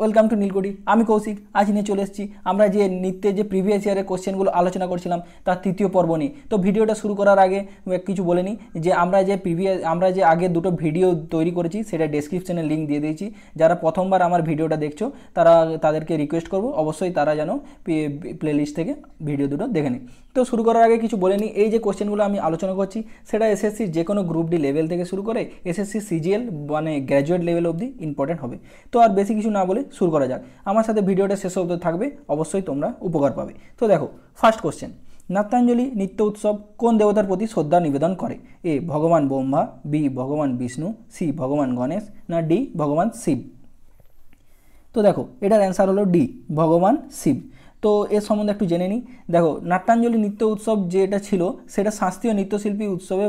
welcome to নীলকুটি আমি কৌশিক আজ নিয়ে চলে এসেছি আমরা যে নিত্যে যে প্রিভিয়াস ইয়ারের কোশ্চেনগুলো আলোচনা করছিলাম তার তৃতীয় পর্ব নিয়ে তো ভিডিওটা শুরু করার আগে কিছু বলে নিই যে আমরা যে প্রিভিয়াস আমরা যে আগে দুটো ভিডিও তৈরি করেছি সেটা ডেসক্রিপশনে লিঙ্ক দিয়ে দিয়েছি যারা প্রথমবার আমার ভিডিওটা দেখছো তারা তাদেরকে রিকোয়েস্ট করব অবশ্যই তারা যেন লিস্ট থেকে ভিডিও দুটো দেখে নিই তো শুরু করার আগে কিছু বলে নিই এই যে কোশ্চেনগুলো আমি আলোচনা করছি সেটা এসএসসি যে কোনো গ্রুপ ডি লেভেল থেকে শুরু করে এসএসসি সিজিএল মানে গ্র্যাজুয়েট লেভেল অবধি ইম্পর্টেন্ট হবে তো আর বেশি কিছু না বলে শুরু করা যাক আমার সাথে ভিডিওটা শেষ অব্দি থাকবে অবশ্যই তোমরা উপকার পাবে তো দেখো ফার্স্ট কোশ্চেন নাত্যাঞ্জলি নিত্য উৎসব কোন দেবতার প্রতি শ্রদ্ধা নিবেদন করে এ ভগবান ব্রহ্মা বি ভগবান বিষ্ণু সি ভগবান গণেশ না ডি ভগবান শিব তো দেখো এটার অ্যান্সার হলো ডি ভগবান শিব তো এর সম্বন্ধে একটু জেনে নিই দেখো নাট্যাঞ্জলি নৃত্য উৎসব যেটা ছিল সেটা শাস্ত্রীয় নৃত্যশিল্পী উৎসবে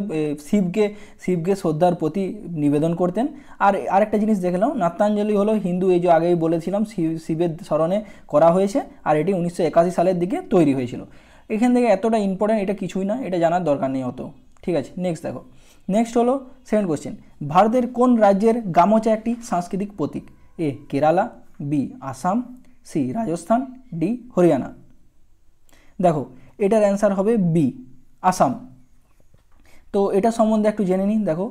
শিবকে শিবকে শ্রদ্ধার প্রতি নিবেদন করতেন আর আরেকটা জিনিস দেখলাম নাট্যাঞ্জলি হলো হিন্দু এই যে আগেই বলেছিলাম শিবের স্মরণে করা হয়েছে আর এটি উনিশশো সালের দিকে তৈরি হয়েছিল এখান থেকে এতটা ইম্পর্ট্যান্ট এটা কিছুই না এটা জানার দরকার নেই হতো ঠিক আছে নেক্সট দেখো নেক্সট হলো সেকেন্ড কোশ্চেন ভারতের কোন রাজ্যের গামোচা একটি সাংস্কৃতিক প্রতীক A Kerala B Assam C Rajasthan D Haryana দেখো এটার অ্যান্সার হবে বি আসাম তো এটা সম্বন্ধে একটু জেনে নিন দেখো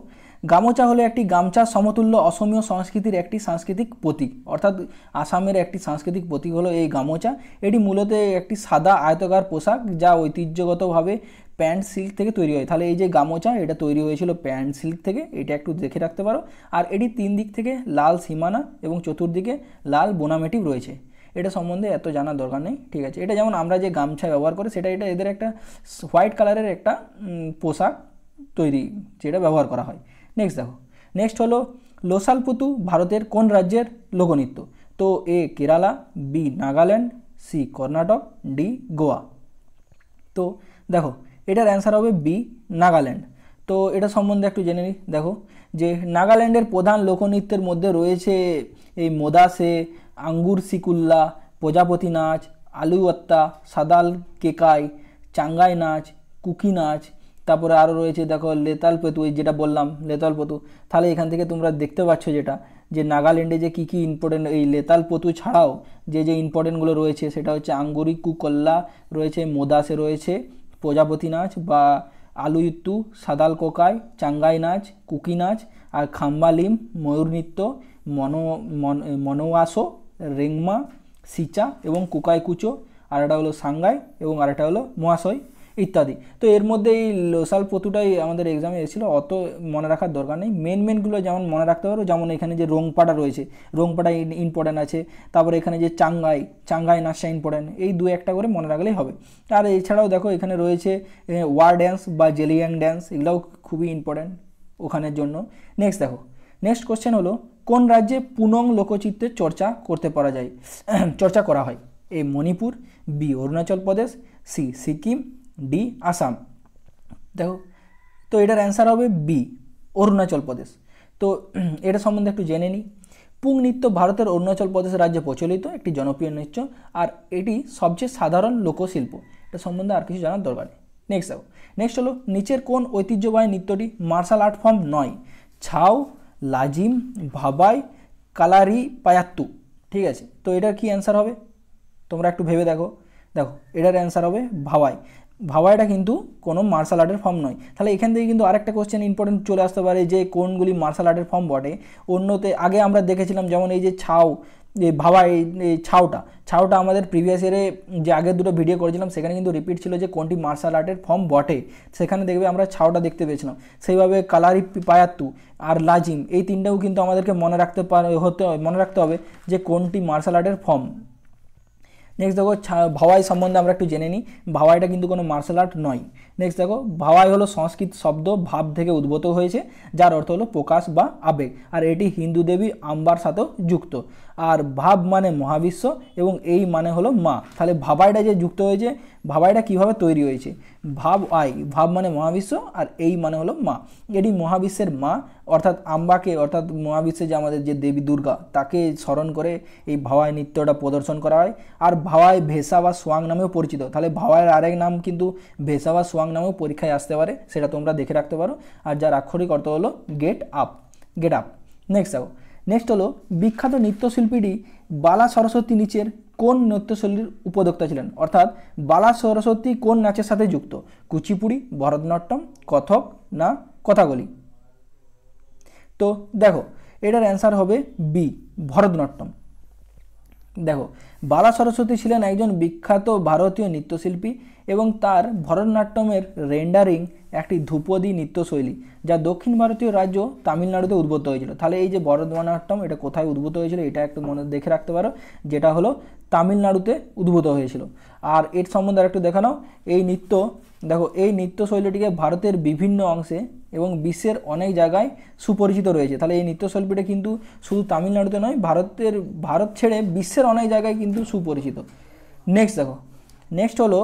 গামোচা হলো একটি গামছা সমতুল্য অসমীয় সংস্কৃতির একটি সাংস্কৃতিক প্রতীক অর্থাৎ আসামের একটি সাংস্কৃতিক প্রতীক হলো এই গামোচা এটি মূলত একটি সাদা আয়তকার পোশাক যা ঐতিহ্যগতভাবে প্যান্ট সিল্ক থেকে তৈরি হয় তাহলে এই যে গামোচা এটা তৈরি হয়েছিল প্যান্ট সিল্ক থেকে এটা একটু দেখে রাখতে পারো আর এটি তিন দিক থেকে লাল সীমানা এবং চতুর্দিকে লাল বোনামেটিভ রয়েছে এটা সম্বন্ধে এত জানার দরকার নেই ঠিক আছে এটা যেমন আমরা যে গামছা ব্যবহার করি সেটা এটা এদের একটা হোয়াইট কালারের একটা পোশাক তৈরি যেটা ব্যবহার করা হয় নেক্সট দেখো নেক্সট হলো লোসাল পুতু ভারতের কোন রাজ্যের লোকনৃত্য তো A Kerala B Nagaland C Karnataka D Goa তো দেখো এটার অ্যান্সার হবে বি নাগাল্যান্ড তো এটা সম্বন্ধে একটু জেনে নিই দেখো যে নাগাল্যান্ডের প্রধান লোকনৃত্যের মধ্যে রয়েছে এই মোদাসে আঙ্গুর সিকুল্লা প্রজাপতি নাচ আলুয়ত্তা সাদাল কেকাই চাঙ্গাই নাচ কুকি নাচ তারপরে আরও রয়েছে দেখো লেতাল পেতু যেটা বললাম লেতাল পেতু তাহলে এখান থেকে তোমরা দেখতে পাচ্ছ যেটা যে নাগাল্যান্ডে যে কী কী ইম্পর্টেন্ট এই লেতাল পতু ছাড়াও যে যে ইম্পর্টেন্টগুলো রয়েছে সেটা হচ্ছে আঙ্গুরি কুকল্লা রয়েছে মোদাসে রয়েছে প্রজাপতি নাচ বা আলুইত্তু সাদাল কোকাই চাঙ্গাই নাচ কুকি নাচ আর খাম্বালিম ময়ূর নৃত্য মনো মনোয়াসো রেংমা সিচা এবং আর আরেকটা হলো সাংগাই এবং আরেকটা হলো মহাশয় ইত্যাদি তো এর মধ্যে এই লোসাল পতুটাই আমাদের এক্সামে এসেছিলো অত মনে রাখার দরকার নেই মেন মেনগুলো যেমন মনে রাখতে পারো যেমন এখানে যে রোংপাটা রয়েছে রোংপাটা ইম্পর্ট্যান্ট আছে তারপরে এখানে যে চাঙ্গাই চাঙ্গাই নাচটা ইম্পর্ট্যান্ট এই দু একটা করে মনে রাখলেই হবে আর এছাড়াও দেখো এখানে রয়েছে ওয়ার ড্যান্স বা জেলিয়াং ড্যান্স এগুলাও খুবই ইম্পর্ট্যান্ট ওখানের জন্য নেক্সট দেখো নেক্সট কোশ্চেন হলো কোন রাজ্যে পুনং লোকচিত্রের চর্চা করতে পারা যায় চর্চা করা হয় A Manipur B Arunachal Pradesh C Sikkim D Assam দেখো তো এটার অ্যান্সার হবে বি অরুণাচল প্রদেশ তো এটা সম্বন্ধে একটু জেনে নিই পুং নৃত্য ভারতের অরুণাচল প্রদেশ রাজ্যে প্রচলিত একটি জনপ্রিয় নৃত্য আর এটি সবচেয়ে সাধারণ লোকশিল্প এটা সম্বন্ধে আর কিছু জানার দরকার নেই নেক্সট দেখো নেক্সট হলো নিচের কোন ঐতিহ্যবাহী নৃত্যটি মার্শাল আর্ট ফর্ম নয় ছাও লাজিম ভাবাই কালারি পায়াত্তু ঠিক আছে তো এটার কি অ্যান্সার হবে তোমরা একটু ভেবে দেখো দেখো এটার অ্যান্সার হবে ভাওয়াই ভাওয়াইটা কিন্তু কোনো মার্শাল আর্টের ফর্ম নয় তাহলে এখান থেকে কিন্তু আরেকটা কোয়েশ্চেন ইম্পর্টেন্ট চলে আসতে পারে যে কোনগুলি মার্শাল আর্টের ফর্ম বটে অন্যতে আগে আমরা দেখেছিলাম যেমন এই যে ছাও ভাবা এই ছাউটা ছাউটা আমাদের প্রিভিয়াস ইয়ারে যে আগের দুটো ভিডিও করেছিলাম সেখানে কিন্তু রিপিট ছিল যে কোনটি মার্শাল আর্টের ফর্ম বটে সেখানে দেখবে আমরা ছাউটা দেখতে পেয়েছিলাম সেইভাবে কালারি পায়াত্তু আর লাজিম এই তিনটাও কিন্তু আমাদেরকে মনে রাখতে হতে মনে রাখতে হবে যে কোনটি মার্শাল আর্টের ফর্ম নেক্সট দেখো ভাওয়াই সম্বন্ধে আমরা একটু জেনে নিই ভাওয়াইটা কিন্তু কোনো মার্শাল আর্ট নয় নেক্সট দেখো ভাওয়াই হলো সংস্কৃত শব্দ ভাব থেকে উদ্ভূত হয়েছে যার অর্থ হলো প্রকাশ বা আবেগ আর এটি হিন্দু দেবী আম্বার সাথেও যুক্ত আর ভাব মানে মহাবিশ্ব এবং এই মানে হলো মা তাহলে ভাবাইটা যে যুক্ত হয়েছে ভাবাইটা কিভাবে তৈরি হয়েছে ভাব আই ভাব মানে মহাবিশ্ব আর এই মানে হলো মা এটি মহাবিশ্বের মা অর্থাৎ আম্বাকে অর্থাৎ মহাবিশ্বে যে আমাদের যে দেবী দুর্গা তাকে স্মরণ করে এই ভাওয়াই নৃত্যটা প্রদর্শন করা হয় আর ভাওয়াই ভেসা বা সোয়াং নামেও পরিচিত তাহলে ভাওয়াইয়ের আরেক নাম কিন্তু ভেসা বা সোয়াং নামেও পরীক্ষায় আসতে পারে সেটা তোমরা দেখে রাখতে পারো আর যার আক্ষরিক অর্থ হলো get up get up next দেখো নেক্সট হলো বিখ্যাত নৃত্যশিল্পীটি বালা সরস্বতী নিচের কোন নৃত্যশৈলীর উপদোক্তা ছিলেন অর্থাৎ বালা সরস্বতী কোন নাচের সাথে যুক্ত কুচিপুড়ি ভরতনাট্যম কথক না কথাগলি তো দেখো এটার অ্যান্সার হবে বি ভরতনাট্যম দেখো বালা সরস্বতী ছিলেন একজন বিখ্যাত ভারতীয় নৃত্যশিল্পী এবং তার ভরতনাট্যমের রেন্ডারিং একটি ধ্রুপদী নৃত্যশৈলী যা দক্ষিণ ভারতীয় রাজ্য তামিলনাড়ুতে উদ্ভূত হয়েছিল তাহলে এই যে ভরতনাট্যম এটা কোথায় উদ্ভূত হয়েছিল এটা একটু মনে দেখে রাখতে পারো যেটা হলো তামিলনাড়ুতে উদ্ভূত হয়েছিল আর এর সম্বন্ধে একটু দেখানো এই নৃত্য দেখো এই নৃত্যশৈলীটিকে ভারতের বিভিন্ন অংশে এবং বিশ্বের অনেক জায়গায় সুপরিচিত রয়েছে তাহলে এই নৃত্যশৈলীটা কিন্তু শুধু তামিলনাড়ুতে নয় ভারতের ভারত ছেড়ে বিশ্বের অনেক জায়গায় কিন্তু সুপরিচিত নেক্সট দেখো নেক্সট হলো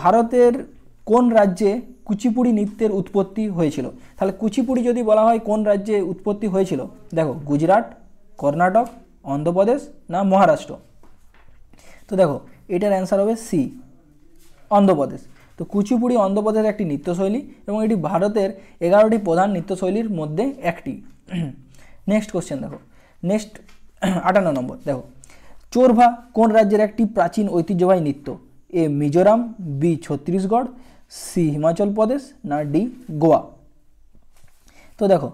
ভারতের কোন রাজ্যে কুচিপুড়ি নৃত্যের উৎপত্তি হয়েছিল তাহলে কুচিপুড়ি যদি বলা হয় কোন রাজ্যে উৎপত্তি হয়েছিল দেখো গুজরাট কর্ণাটক অন্ধ্রপ্রদেশ না মহারাষ্ট্র তো দেখো এটার অ্যান্সার হবে সি অন্ধ্রপ্রদেশ তো কুচিপুড়ি অন্ধ্রপ্রদেশের একটি নৃত্যশৈলী এবং এটি ভারতের এগারোটি প্রধান নৃত্যশৈলীর মধ্যে একটি নেক্সট কোশ্চেন দেখো নেক্সট আটান্ন নম্বর দেখো চোরভা কোন রাজ্যের একটি প্রাচীন ঐতিহ্যবাহী নৃত্য A Mizoram B Chhattisgarh C Himachal Pradesh না ডি গোয়া তো দেখো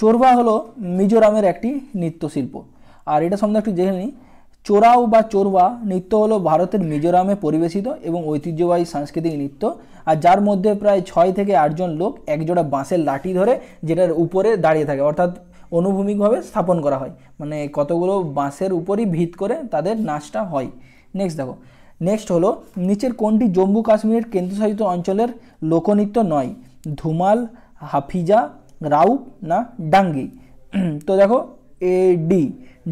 চোরভা হলো মিজোরামের একটি নৃত্যশিল্প আর এটা সম্বন্ধে একটু জেনে নিই চোরাও বা চোরওয়া নৃত্য হলো ভারতের মিজোরামে পরিবেশিত এবং ঐতিহ্যবাহী সাংস্কৃতিক নৃত্য আর যার মধ্যে প্রায় ছয় থেকে আটজন লোক একজোড়া বাঁশের লাঠি ধরে যেটার উপরে দাঁড়িয়ে থাকে অর্থাৎ অনুভূমিকভাবে স্থাপন করা হয় মানে কতগুলো বাঁশের উপরই ভিত করে তাদের নাচটা হয় নেক্সট দেখো নেক্সট হলো নিচের কোনটি জম্মু কাশ্মীরের কেন্দ্রশাসিত অঞ্চলের লোকনৃত্য নয় ধুমাল হাফিজা রাউ না ডাঙ্গি তো দেখো এ ডি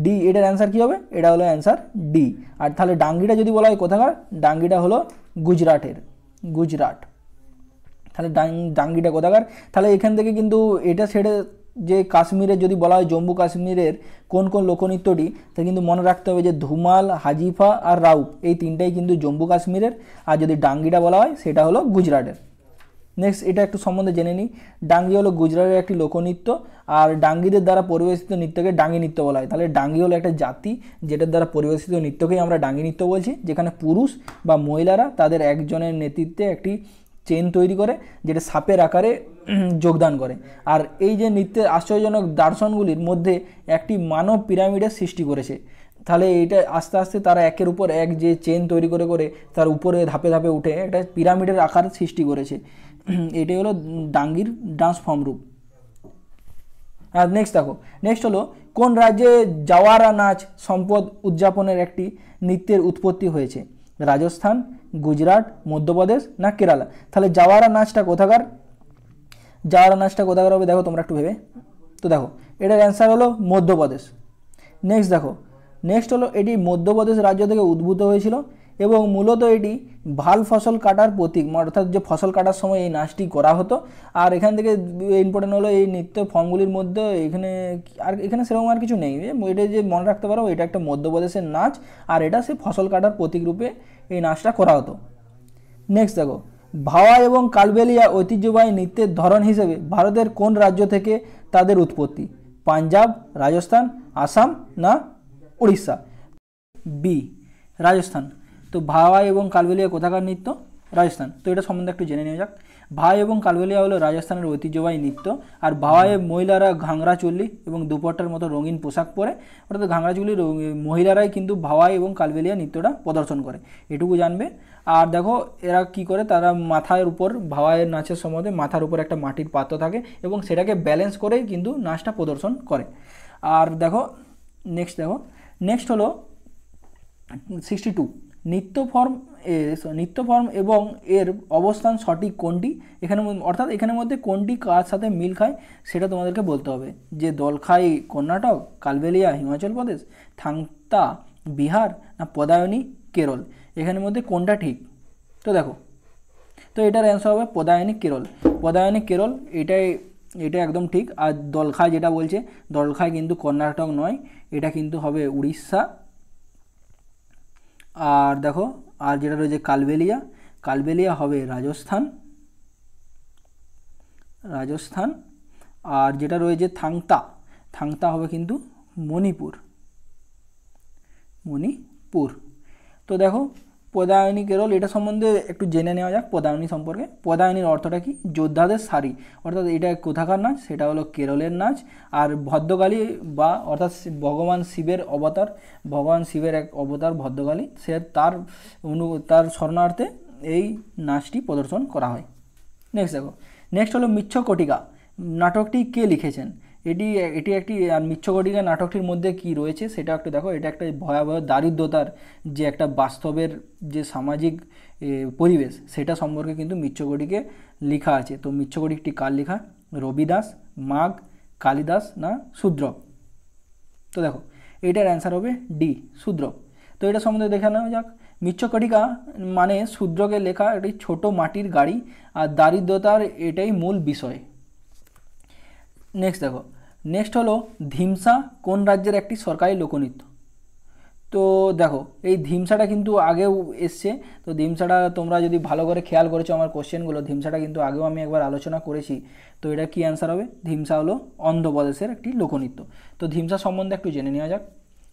ডি এটার অ্যান্সার কী হবে এটা হলো অ্যান্সার ডি আর তাহলে ডাঙ্গিটা যদি বলা হয় কোথাকার ডাঙ্গিটা হলো গুজরাটের গুজরাট তাহলে ডাঙ্গিটা কোথাকার তাহলে এখান থেকে কিন্তু এটা ছেড়ে যে কাশ্মীরের যদি বলা হয় জম্মু কাশ্মীরের কোন কোন লোকনৃত্যটি তা কিন্তু মনে রাখতে হবে যে ধুমাল হাজিফা আর রাউপ এই তিনটাই কিন্তু জম্মু কাশ্মীরের আর যদি ডাঙ্গিটা বলা হয় সেটা হলো গুজরাটের নেক্সট এটা একটু সম্বন্ধে জেনে নিই ডাঙ্গি হলো গুজরাটের একটি লোকনৃত্য আর ডাঙ্গিদের দ্বারা পরিবেশিত নৃত্যকে ডাঙ্গি নৃত্য বলা হয় তাহলে ডাঙ্গি হলো একটা জাতি যেটার দ্বারা পরিবেশিত নৃত্যকেই আমরা ডাঙ্গি নৃত্য বলছি যেখানে পুরুষ বা মহিলারা তাদের একজনের নেতৃত্বে একটি চেন তৈরি করে যেটা সাপের আকারে যোগদান করে আর এই যে নৃত্যের আশ্চর্যজনক দার্শনগুলির মধ্যে একটি মানব পিরামিডের সৃষ্টি করেছে তাহলে এটা আস্তে আস্তে তারা একের উপর এক যে চেন তৈরি করে করে তার উপরে ধাপে ধাপে উঠে একটা পিরামিডের আকার সৃষ্টি করেছে এটাই হলো ডাঙ্গির ডান্স ফর্ম রূপ আর নেক্সট দেখো নেক্সট হলো কোন রাজ্যে জাওয়ারা নাচ সম্পদ উদযাপনের একটি নৃত্যের উৎপত্তি হয়েছে রাজস্থান গুজরাট মধ্যপ্রদেশ না কেরালা তাহলে জাওয়ারা নাচটা কোথাকার জাওয়ারা নাচটা কোথাকার হবে দেখো তোমরা একটু ভেবে তো দেখো এটার অ্যান্সার হলো মধ্যপ্রদেশ নেক্সট দেখো নেক্সট হলো এটি মধ্যপ্রদেশ রাজ্য থেকে উদ্ভূত হয়েছিল এবং মূলত এটি ভাল ফসল কাটার প্রতীক মানে অর্থাৎ যে ফসল কাটার সময় এই নাচটি করা হতো আর এখান থেকে ইম্পর্টেন্ট হলো এই নৃত্য ফর্মগুলির মধ্যে এখানে আর এখানে সেরকম আর কিছু নেই এটা যে মনে রাখতে পারো এটা একটা মধ্যপ্রদেশের নাচ আর এটা সে ফসল কাটার প্রতীক রূপে এই নাচটা করা হতো নেক্সট দেখো ভাওয়া এবং কালবেলিয়া ঐতিহ্যবাহী নৃত্যের ধরন হিসেবে ভারতের কোন রাজ্য থেকে তাদের উৎপত্তি পাঞ্জাব রাজস্থান আসাম না উড়িষ্যা বি রাজস্থান তো ভাওয়াই এবং কালবেলিয়া কোথাকার নৃত্য রাজস্থান তো এটা সম্বন্ধে একটু জেনে নেওয়া যাক ভাই এবং কালবেলিয়া হলো রাজস্থানের ঐতিহ্যবাহী নৃত্য আর ভাওয়ায় মহিলারা ঘাংরা চল্লি এবং দুপট্টার মতো রঙিন পোশাক পরে অর্থাৎ ঘাংরা চল্লি মহিলারাই কিন্তু ভাওয়াই এবং কালবেলিয়া নৃত্যটা প্রদর্শন করে এটুকু জানবে আর দেখো এরা কি করে তারা মাথার উপর ভাওয়ায়ের নাচের সময় মাথার উপর একটা মাটির পাত্র থাকে এবং সেটাকে ব্যালেন্স করেই কিন্তু নাচটা প্রদর্শন করে আর দেখো নেক্সট দেখো নেক্সট হলো সিক্সটি টু নিত্য ফর্ম নিত্য ফর্ম এবং এর অবস্থান সঠিক কোনটি এখানে অর্থাৎ এখানের মধ্যে কোনটি কার সাথে মিল খায় সেটা তোমাদেরকে বলতে হবে যে দলখাই কর্ণাটক কালবেলিয়া হিমাচল প্রদেশ থাংতা বিহার না পদায়নী কেরল এখানের মধ্যে কোনটা ঠিক তো দেখো তো এটার অ্যান্সার হবে পদায়নী কেরল পদায়নী কেরল এটাই এটা একদম ঠিক আর দলখায় যেটা বলছে দলখায় কিন্তু কর্ণাটক নয় এটা কিন্তু হবে উড়িষ্যা আর দেখো আর যেটা রয়েছে কালবেলিয়া কালবেলিয়া হবে রাজস্থান রাজস্থান আর যেটা রয়েছে থাংতা থাংতা হবে কিন্তু মণিপুর মণিপুর তো দেখো পদায়নী কেরল এটা সম্বন্ধে একটু জেনে নেওয়া যাক পদায়নী সম্পর্কে পদায়নীর অর্থটা কি যোদ্ধাদের শাড়ি অর্থাৎ এটা কোথাকার নাচ সেটা হলো কেরলের নাচ আর ভদ্রকালী বা অর্থাৎ ভগবান শিবের অবতার ভগবান শিবের এক অবতার ভদ্রকালী সে তার অনু তার স্মরণার্থে এই নাচটি প্রদর্শন করা হয় নেক্সট দেখো নেক্সট হলো মিচ্ছ কটিকা নাটকটি কে লিখেছেন এটি এটি একটি মিচ্ছকটিকা নাটকটির মধ্যে কি রয়েছে সেটা একটু দেখো এটা একটা ভয়াবহ দারিদ্রতার যে একটা বাস্তবের যে সামাজিক পরিবেশ সেটা সম্পর্কে কিন্তু মিচ্ছকটিকে লেখা আছে তো মিচ্ছকটিকটি কার লেখা রবি দাস মাঘ কালিদাস না শূদ্র তো দেখো এটার অ্যান্সার হবে ডি শূদ্র তো এটা সম্বন্ধে দেখে নেওয়া যাক মিচ্ছকটিকা মানে শূদ্রকে লেখা একটি ছোট মাটির গাড়ি আর দারিদ্রতার এটাই মূল বিষয় নেক্সট দেখো নেক্সট হলো ধিমসা কোন রাজ্যের একটি সরকারি লোকনৃত্য তো দেখো এই ধিমসাটা কিন্তু আগেও এসছে তো ধিমসাটা তোমরা যদি ভালো করে খেয়াল করেছো আমার কোশ্চেনগুলো ধিমসাটা কিন্তু আগেও আমি একবার আলোচনা করেছি তো এটা কি অ্যান্সার হবে ধিমসা হলো অন্ধ্রপ্রদেশের একটি লোকনৃত্য তো ধিমসা সম্বন্ধে একটু জেনে নেওয়া যাক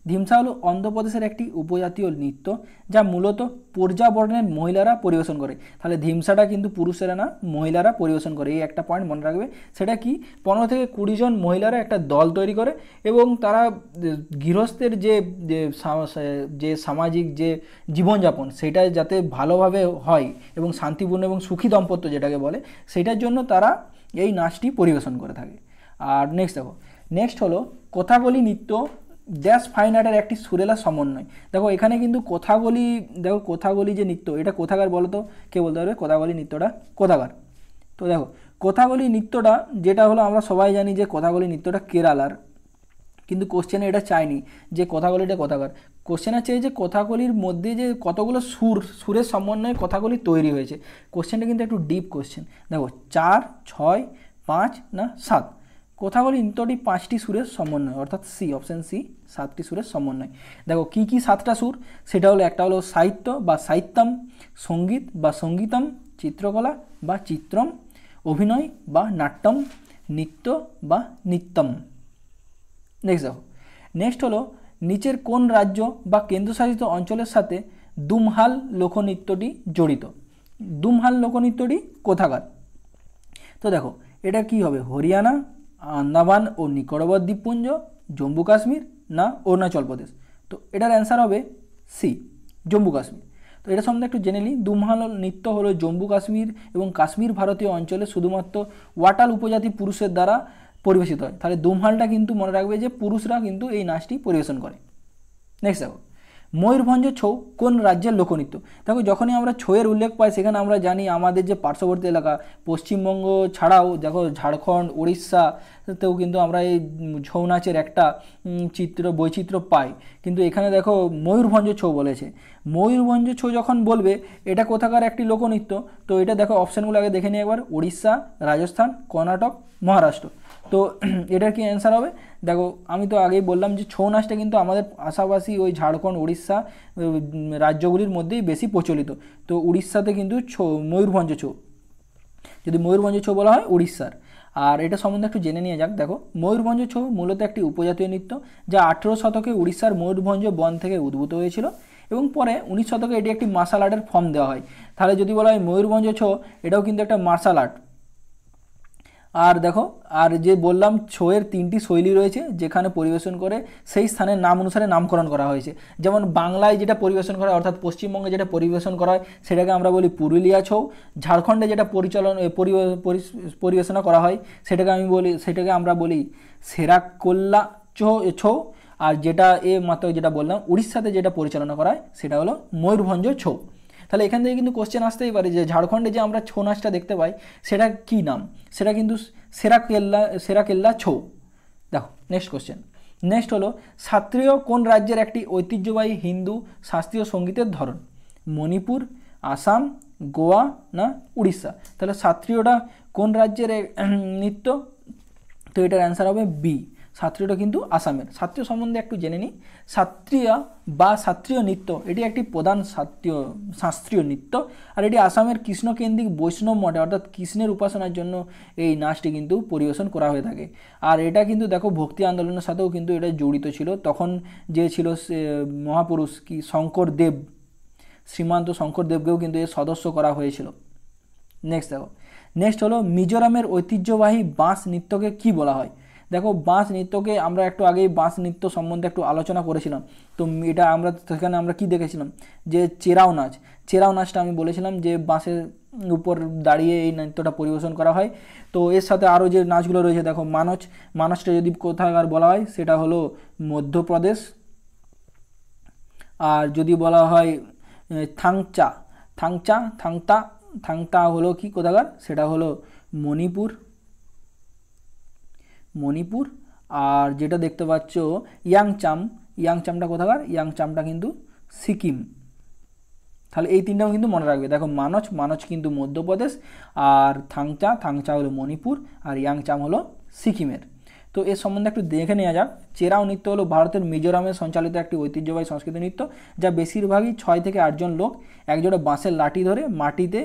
ধিমসা হলো অন্ধ্রপ্রদেশের একটি উপজাতীয় নৃত্য যা মূলত পর্যাবরণের মহিলারা পরিবেশন করে তাহলে ধিমসাটা কিন্তু পুরুষেরা না মহিলারা পরিবেশন করে এই একটা পয়েন্ট মনে রাখবে সেটা কি পনেরো থেকে কুড়ি জন মহিলারা একটা দল তৈরি করে এবং তারা গৃহস্থের যে যে সামাজিক যে জীবনযাপন সেটা যাতে ভালোভাবে হয় এবং শান্তিপূর্ণ এবং সুখী দম্পত্য যেটাকে বলে সেটার জন্য তারা এই নাচটি পরিবেশন করে থাকে আর নেক্সট দেখো নেক্সট হলো কথাকলি নৃত্য ড্যাশ আর্টের একটি সুরেলা সমন্বয় দেখো এখানে কিন্তু কথাগলি দেখো কথাগলি যে নৃত্য এটা কোথাকার বলো তো কে বলতে পারবে কথাগলি নৃত্যটা কোথাকার তো দেখো কথাগলি নৃত্যটা যেটা হলো আমরা সবাই জানি যে কথাগলি নৃত্যটা কেরালার কিন্তু কোশ্চেনে এটা চায়নি যে কথাগলিটা কথাকার কোশ্চেনে চেয়ে যে কথাগলির মধ্যে যে কতগুলো সুর সুরের সমন্বয়ে কথাগুলি তৈরি হয়েছে কোশ্চেনটা কিন্তু একটু ডিপ কোশ্চেন দেখো চার ছয় পাঁচ না সাত কোথাগুলিন্তটি পাঁচটি সুরের সমন্বয় অর্থাৎ সি অপশান সি সাতটি সুরের সমন্বয় দেখো কি কি সাতটা সুর সেটা হলো একটা হলো সাহিত্য বা সাহিত্যম সঙ্গীত বা সঙ্গীতম চিত্রকলা বা চিত্রম অভিনয় বা নাট্যম নৃত্য বা নৃত্যম নেক্সট দেখো নেক্সট হলো নিচের কোন রাজ্য বা কেন্দ্রশাসিত অঞ্চলের সাথে দুমহাল লোকনৃত্যটি জড়িত দুমহাল লোকনৃত্যটি কোথাকার তো দেখো এটা কি হবে হরিয়ানা আন্দামান ও নিকটবর দ্বীপপুঞ্জ জম্মু কাশ্মীর না অরুণাচল প্রদেশ তো এটার অ্যান্সার হবে সি জম্মু কাশ্মীর তো এটা সম্বন্ধে একটু জেনে নিই দুমহাল নৃত্য হলো জম্মু কাশ্মীর এবং কাশ্মীর ভারতীয় অঞ্চলে শুধুমাত্র ওয়াটাল উপজাতি পুরুষের দ্বারা পরিবেশিত হয় তাহলে দুমহালটা কিন্তু মনে রাখবে যে পুরুষরা কিন্তু এই নাচটি পরিবেশন করে নেক্সট দেখো ময়ূরভঞ্জ ছৌ কোন রাজ্যের লোকনৃত্য দেখো যখনই আমরা ছৌয়ের উল্লেখ পাই সেখানে আমরা জানি আমাদের যে পার্শ্ববর্তী এলাকা পশ্চিমবঙ্গ ছাড়াও দেখো ঝাড়খণ্ড উড়িষ্যাতেও কিন্তু আমরা এই ছৌ নাচের একটা চিত্র বৈচিত্র্য পাই কিন্তু এখানে দেখো ময়ূরভঞ্জ ছৌ বলেছে ময়ূরভঞ্জ ছৌ যখন বলবে এটা কোথাকার একটি লোকনৃত্য তো এটা দেখো অপশানগুলো আগে দেখে নিই একবার উড়িষ্যা রাজস্থান কর্ণাটক মহারাষ্ট্র তো এটার কি অ্যান্সার হবে দেখো আমি তো আগেই বললাম যে ছৌ নাচটা কিন্তু আমাদের পাশাপাশি ওই ঝাড়খণ্ড উড়িষ্যা রাজ্যগুলির মধ্যেই বেশি প্রচলিত তো উড়িষ্যাতে কিন্তু ছৌ ময়ূরভঞ্জ ছৌ যদি ময়ূরভঞ্জ ছৌ বলা হয় উড়িষ্যার আর এটা সম্বন্ধে একটু জেনে নিয়ে যাক দেখো ময়ূরভঞ্জ ছৌ মূলত একটি উপজাতীয় নৃত্য যা আঠেরো শতকে উড়িষ্যার ময়ূরভঞ্জ বন থেকে উদ্ভূত হয়েছিল এবং পরে উনিশ শতকে এটি একটি মার্শাল আর্টের ফর্ম দেওয়া হয় তাহলে যদি বলা হয় ময়ূরভঞ্জ ছৌ এটাও কিন্তু একটা মার্শাল আর্ট আর দেখো আর যে বললাম ছৌয়ের তিনটি শৈলী রয়েছে যেখানে পরিবেশন করে সেই স্থানের নাম অনুসারে নামকরণ করা হয়েছে যেমন বাংলায় যেটা পরিবেশন করা হয় অর্থাৎ পশ্চিমবঙ্গে যেটা পরিবেশন করা হয় সেটাকে আমরা বলি পুরুলিয়া ছৌ ঝাড়খণ্ডে যেটা পরিচালন পরিবেশনা করা হয় সেটাকে আমি বলি সেটাকে আমরা বলি সেরাকোল্লা ছৌ আর যেটা এ মাত্র যেটা বললাম উড়িষ্যাতে যেটা পরিচালনা করা হয় সেটা হলো ময়ূরভঞ্জ ছৌ তাহলে এখান থেকে কিন্তু কোশ্চেন আসতেই পারে যে ঝাড়খণ্ডে যে আমরা ছৌ নাচটা দেখতে পাই সেটা কি নাম সেটা কিন্তু সেরা কেল্লা সেরা কেল্লা ছৌ দেখো নেক্সট কোশ্চেন নেক্সট হলো সাত্রীয় কোন রাজ্যের একটি ঐতিহ্যবাহী হিন্দু শাস্ত্রীয় সঙ্গীতের ধরন মণিপুর আসাম গোয়া না উড়িষ্যা তাহলে সাত্রীয়টা কোন রাজ্যের নৃত্য তো এটার অ্যান্সার হবে বি সাত্রীয়টা কিন্তু আসামের সাত্রীয় সম্বন্ধে একটু জেনে নিই সাত্রীয়া বা সাত্রীয় নৃত্য এটি একটি প্রধান সাত্রীয় শাস্ত্রীয় নৃত্য আর এটি আসামের কৃষ্ণকেন্দ্রিক বৈষ্ণব মঠে অর্থাৎ কৃষ্ণের উপাসনার জন্য এই নাচটি কিন্তু পরিবেশন করা হয়ে থাকে আর এটা কিন্তু দেখো ভক্তি আন্দোলনের সাথেও কিন্তু এটা জড়িত ছিল তখন যে ছিল মহাপুরুষ কি শঙ্করদেব শ্রীমান্ত শঙ্করদেবকেও কিন্তু এর সদস্য করা হয়েছিল নেক্সট দেখো নেক্সট হলো মিজোরামের ঐতিহ্যবাহী বাঁশ নৃত্যকে কি বলা হয় দেখো বাঁশ নৃত্যকে আমরা একটু আগেই বাঁশ নৃত্য সম্বন্ধে একটু আলোচনা করেছিলাম তো এটা আমরা সেখানে আমরা কি দেখেছিলাম যে চেরাও নাচ চেরাও নাচটা আমি বলেছিলাম যে বাঁশের উপর দাঁড়িয়ে এই নৃত্যটা পরিবেশন করা হয় তো এর সাথে আরও যে নাচগুলো রয়েছে দেখো মানচ মানচটা যদি কোথাকার বলা হয় সেটা হলো মধ্যপ্রদেশ আর যদি বলা হয় থাংচা থাংচা থাংতা থাংতা হলো কি কোথাকার সেটা হলো মণিপুর মণিপুর আর যেটা দেখতে পাচ্ছ ইয়াংচাম ইয়াংচামটা কোথাকার ইয়াংচামটা কিন্তু সিকিম তাহলে এই তিনটাও কিন্তু মনে রাখবে দেখো মানচ মানচ কিন্তু মধ্যপ্রদেশ আর থাংচা থাংচা হলো মণিপুর আর ইয়াংচাম হলো সিকিমের তো এর সম্বন্ধে একটু দেখে নেওয়া যাক চেরাও নৃত্য হলো ভারতের মিজোরামে সঞ্চালিত একটি ঐতিহ্যবাহী সংস্কৃতি নৃত্য যা বেশিরভাগই ছয় থেকে আটজন লোক একজোড়া বাঁশের লাঠি ধরে মাটিতে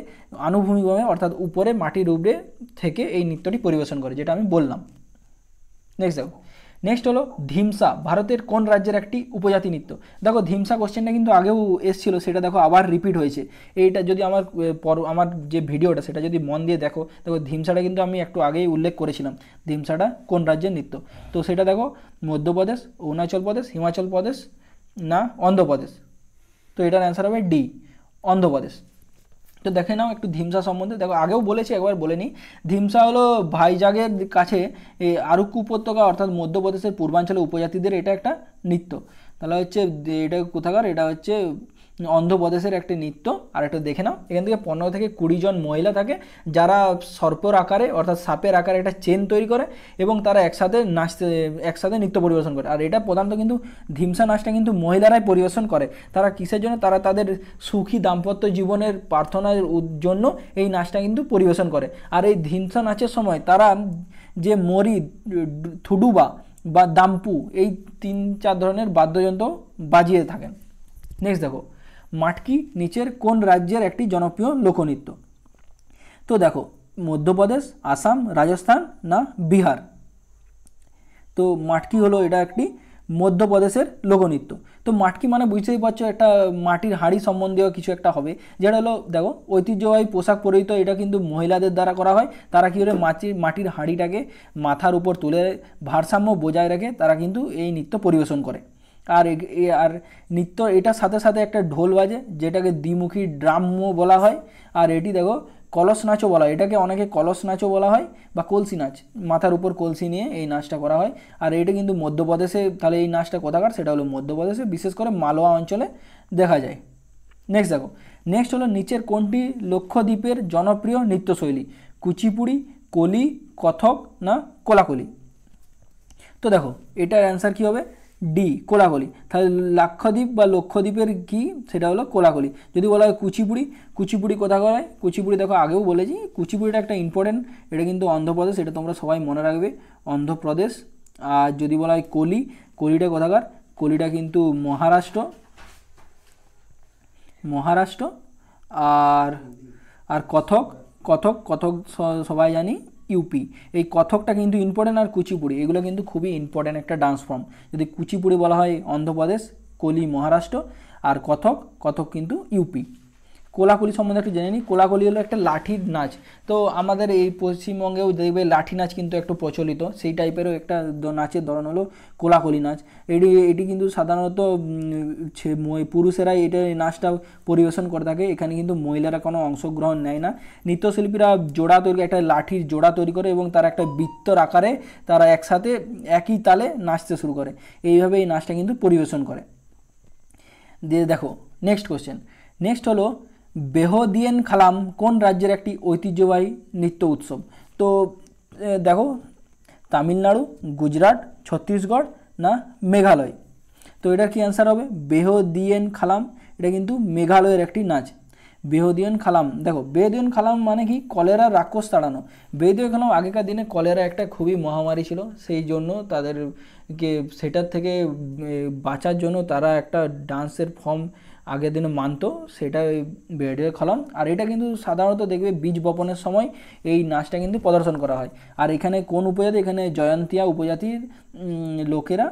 আনুভূমিকভাবে অর্থাৎ উপরে মাটির উপরে থেকে এই নৃত্যটি পরিবেশন করে যেটা আমি বললাম নেক্সট দেখো নেক্সট হলো ধিমসা ভারতের কোন রাজ্যের একটি উপজাতি নৃত্য দেখো ধিমসা কোশ্চেনটা কিন্তু আগেও এসেছিল সেটা দেখো আবার রিপিট হয়েছে এইটা যদি আমার পর আমার যে ভিডিওটা সেটা যদি মন দিয়ে দেখো দেখো ধিমসাটা কিন্তু আমি একটু আগেই উল্লেখ করেছিলাম ধিমসাটা কোন রাজ্যের নৃত্য তো সেটা দেখো মধ্যপ্রদেশ অরুণাচল প্রদেশ হিমাচল প্রদেশ না অন্ধ্রপ্রদেশ তো এটার অ্যান্সার হবে ডি অন্ধ্রপ্রদেশ তো দেখে নাও একটু ধিমসা সম্বন্ধে দেখো আগেও বলেছি একবার বলে নিই ধিমসা হলো ভাইজাগের কাছে আরুক্কু উপত্যকা অর্থাৎ মধ্যপ্রদেশের পূর্বাঞ্চলে উপজাতিদের এটা একটা নৃত্য তাহলে হচ্ছে এটা কোথাকার এটা হচ্ছে অন্ধ্রপ্রদেশের একটি নৃত্য আর একটু দেখে নাও এখান থেকে পনেরো থেকে কুড়ি জন মহিলা থাকে যারা সর্পর আকারে অর্থাৎ সাপের আকারে একটা চেন তৈরি করে এবং তারা একসাথে নাচতে একসাথে নৃত্য পরিবেশন করে আর এটা প্রধানত কিন্তু ধিমসা নাচটা কিন্তু মহিলারাই পরিবেশন করে তারা কিসের জন্য তারা তাদের সুখী দাম্পত্য জীবনের প্রার্থনার জন্য এই নাচটা কিন্তু পরিবেশন করে আর এই ধিমসা নাচের সময় তারা যে মরি থুডুবা বা দাম্পু এই তিন চার ধরনের বাদ্যযন্ত্র বাজিয়ে থাকেন নেক্সট দেখো মাটকি নিচের কোন রাজ্যের একটি জনপ্রিয় লোকনৃত্য তো দেখো মধ্যপ্রদেশ আসাম রাজস্থান না বিহার তো মাটকি হলো এটা একটি মধ্যপ্রদেশের লোকনৃত্য তো মাটকি মানে বুঝতেই পারছো একটা মাটির হাঁড়ি সম্বন্ধীয় কিছু একটা হবে যেটা হলো দেখো ঐতিহ্যবাহী পোশাক পরিহিত এটা কিন্তু মহিলাদের দ্বারা করা হয় তারা কী করে মাটির মাটির হাঁড়িটাকে মাথার উপর তুলে ভারসাম্য বজায় রেখে তারা কিন্তু এই নৃত্য পরিবেশন করে আর আর নৃত্য এটার সাথে সাথে একটা ঢোল বাজে যেটাকে দ্বিমুখী ড্রামও বলা হয় আর এটি দেখো কলস নাচও বলা হয় এটাকে অনেকে কলস নাচও বলা হয় বা কলসি নাচ মাথার উপর কলসি নিয়ে এই নাচটা করা হয় আর এটা কিন্তু মধ্যপ্রদেশে তাহলে এই নাচটা কোথাকার সেটা হলো মধ্যপ্রদেশে বিশেষ করে মালোয়া অঞ্চলে দেখা যায় নেক্সট দেখো নেক্সট হলো নিচের কোনটি লক্ষদ্বীপের জনপ্রিয় নৃত্যশৈলী কুচিপুড়ি কলি কথক না কোলাকলি তো দেখো এটার অ্যান্সার কী হবে ডি কোলাকলি তাহলে লাক্ষদ্বীপ বা লক্ষদ্বীপের কি সেটা হলো কোলাকলি যদি বলা হয় কুচিপুড়ি কুচিপুড়ি কোথা হয় কুচিপুড়ি দেখো আগেও বলেছি কুচিপুড়িটা একটা ইম্পর্টেন্ট এটা কিন্তু অন্ধ্রপ্রদেশ এটা তোমরা সবাই মনে রাখবে অন্ধ্রপ্রদেশ আর যদি বলা হয় কলি কলিটা কোথাকার কলিটা কিন্তু মহারাষ্ট্র মহারাষ্ট্র আর আর কথক কথক কথক সবাই জানি ইউপি এই কথকটা কিন্তু ইম্পর্টেন্ট আর কুচিপুড়ি এগুলো কিন্তু খুবই ইম্পর্টেন্ট একটা ডান্স ফর্ম যদি কুচিপুড়ি বলা হয় অন্ধ্রপ্রদেশ কলি মহারাষ্ট্র আর কথক কথক কিন্তু ইউপি কোলাকুলি সম্বন্ধে একটু জেনে নিই কোলাকুলি হলো একটা লাঠির নাচ তো আমাদের এই পশ্চিমবঙ্গেও দেখবে লাঠি নাচ কিন্তু একটু প্রচলিত সেই টাইপেরও একটা নাচের ধরন হলো কোলাকুলি নাচ এটি এটি কিন্তু সাধারণত পুরুষেরাই এটা নাচটা পরিবেশন করে থাকে এখানে কিন্তু মহিলারা কোনো অংশগ্রহণ নেয় না নৃত্যশিল্পীরা জোড়া তৈরি একটা লাঠির জোড়া তৈরি করে এবং তারা একটা বৃত্তর আকারে তারা একসাথে একই তালে নাচতে শুরু করে এইভাবে এই নাচটা কিন্তু পরিবেশন করে দিয়ে দেখো নেক্সট কোশ্চেন নেক্সট হলো বেহদিয়েন খালাম কোন রাজ্যের একটি ঐতিহ্যবাহী নৃত্য উৎসব তো দেখো তামিলনাড়ু গুজরাট ছত্তিশগড় না মেঘালয় তো এটার কি অ্যান্সার হবে বেহদিয়েন খালাম এটা কিন্তু মেঘালয়ের একটি নাচ বেহদিয়ন খালাম দেখো বেহদিয়ন খালাম মানে কি কলেরা রাক্ষস তাড়ানো বেহদিয়ন খালাম আগেকার দিনে কলেরা একটা খুবই মহামারী ছিল সেই জন্য তাদেরকে সেটার থেকে বাঁচার জন্য তারা একটা ডান্সের ফর্ম আগের দিনে মানত সেটা ওই বেডের খলম আর এটা কিন্তু সাধারণত দেখবে বীজ বপনের সময় এই নাচটা কিন্তু প্রদর্শন করা হয় আর এখানে কোন উপজাতি এখানে জয়ন্তিয়া উপজাতির লোকেরা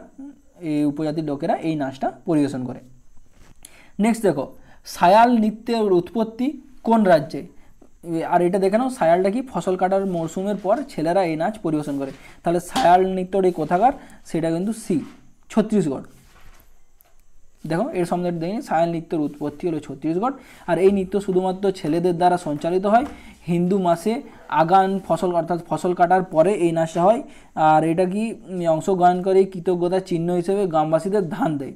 এই উপজাতির লোকেরা এই নাচটা পরিবেশন করে নেক্সট দেখো সায়াল নৃত্যের উৎপত্তি কোন রাজ্যে আর এটা দেখে নাও সায়ালটা কি ফসল কাটার মরশুমের পর ছেলেরা এই নাচ পরিবেশন করে তাহলে সায়াল নৃত্যটা কোথাকার সেটা কিন্তু সি ছত্তিশগড় দেখো এর সম্রাট দেয়নি সায়ন নৃত্যের উৎপত্তি হলো ছত্তিশগড় আর এই নৃত্য শুধুমাত্র ছেলেদের দ্বারা সঞ্চালিত হয় হিন্দু মাসে আগান ফসল অর্থাৎ ফসল কাটার পরে এই নাচটা হয় আর এটা কি অংশগ্রহণ করে কৃতজ্ঞতার চিহ্ন হিসেবে গ্রামবাসীদের ধান দেয়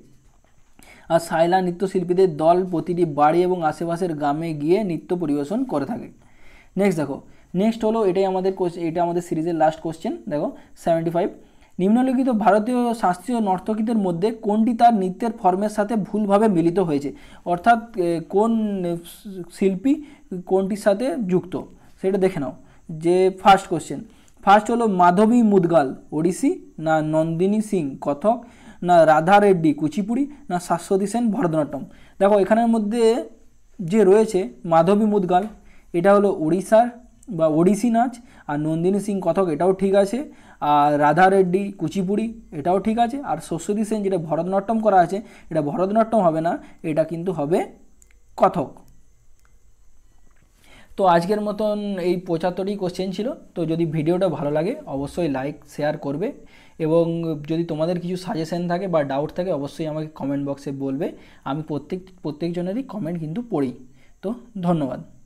আর সাইলা নৃত্যশিল্পীদের দল প্রতিটি বাড়ি এবং আশেপাশের গ্রামে গিয়ে নৃত্য পরিবেশন করে থাকে নেক্সট দেখো নেক্সট হলো এটাই আমাদের এটা আমাদের সিরিজের লাস্ট কোশ্চেন দেখো সেভেন্টি ফাইভ নিম্নলিখিত ভারতীয় শাস্ত্রীয় নর্তকীদের মধ্যে কোনটি তার নৃত্যের ফর্মের সাথে ভুলভাবে মিলিত হয়েছে অর্থাৎ কোন শিল্পী কোনটির সাথে যুক্ত সেটা দেখে নাও যে ফার্স্ট কোশ্চেন ফার্স্ট হলো মাধবী মুদগাল ওড়িশি না নন্দিনী সিং কথক না রাধা রেড্ডি কুচিপুড়ি না শাশ্বতী সেন ভরতনাট্যম দেখো এখানের মধ্যে যে রয়েছে মাধবী মুদগাল এটা হলো ওড়িশার বা ওড়িশি নাচ আর নন্দিনী সিং কথক এটাও ঠিক আছে আর রাধা রেড্ডি কুচিপুড়ি এটাও ঠিক আছে আর সস্বতী সেন যেটা ভরতনাট্যম করা আছে এটা ভরতনাট্যম হবে না এটা কিন্তু হবে কথক তো আজকের মতন এই পঁচাত্তরটি কোশ্চেন ছিল তো যদি ভিডিওটা ভালো লাগে অবশ্যই লাইক শেয়ার করবে এবং যদি তোমাদের কিছু সাজেশন থাকে বা ডাউট থাকে অবশ্যই আমাকে কমেন্ট বক্সে বলবে আমি প্রত্যেক প্রত্যেকজনেরই কমেন্ট কিন্তু পড়ি তো ধন্যবাদ